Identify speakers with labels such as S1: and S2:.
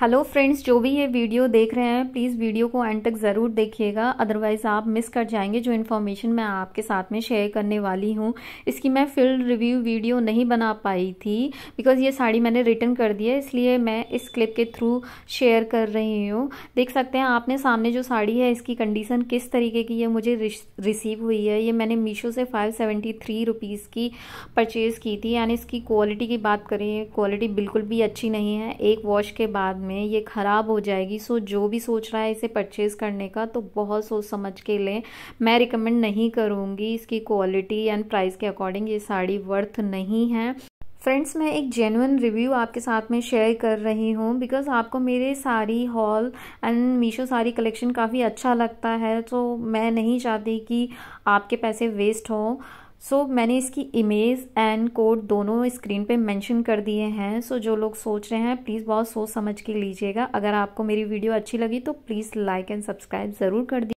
S1: hello friends जो भी ये वीडियो देख रहे हैं प्लीज़ वीडियो को एंड तक ज़रूर देखिएगा अदरवाइज़ आप मिस कर जाएंगे जो इन्फॉर्मेशन मैं आपके साथ में शेयर करने वाली हूँ इसकी मैं फिल रिव्यू वीडियो नहीं बना पाई थी बिकॉज़ ये साड़ी मैंने रिटर्न कर दी है इसलिए मैं इस क्लिप के थ्रू शेयर कर रही हूँ देख सकते हैं आपने सामने जो साड़ी है इसकी कंडीशन किस तरीके की है मुझे रिसीव हुई है ये मैंने मीशो से फाइव सेवेंटी थ्री रुपीज़ की परचेज़ की थी यानी इसकी क्वालिटी की बात करें क्वालिटी बिल्कुल भी अच्छी नहीं है एक वॉश के बाद में ये ख़राब हो जाएगी सो जो भी सोच रहा है इसे परचेज़ करने का तो बहुत सोच समझ के लें मैं रिकमेंड नहीं करूँगी इसकी क्वालिटी एंड प्राइस के अकॉर्डिंग ये साड़ी वर्थ नहीं है फ्रेंड्स मैं एक जेनुअन रिव्यू आपके साथ में शेयर कर रही हूँ बिकॉज आपको मेरे sari haul and Meesho sari collection काफ़ी अच्छा लगता है तो मैं नहीं चाहती कि आपके पैसे वेस्ट हों सो so, मैंने इसकी इमेज एंड कोड दोनों स्क्रीन पे मेंशन कर दिए हैं सो so, जो लोग सोच रहे हैं प्लीज़ बहुत सोच समझ के लीजिएगा अगर आपको मेरी वीडियो अच्छी लगी तो प्लीज़ लाइक एंड सब्सक्राइब ज़रूर कर दीजिए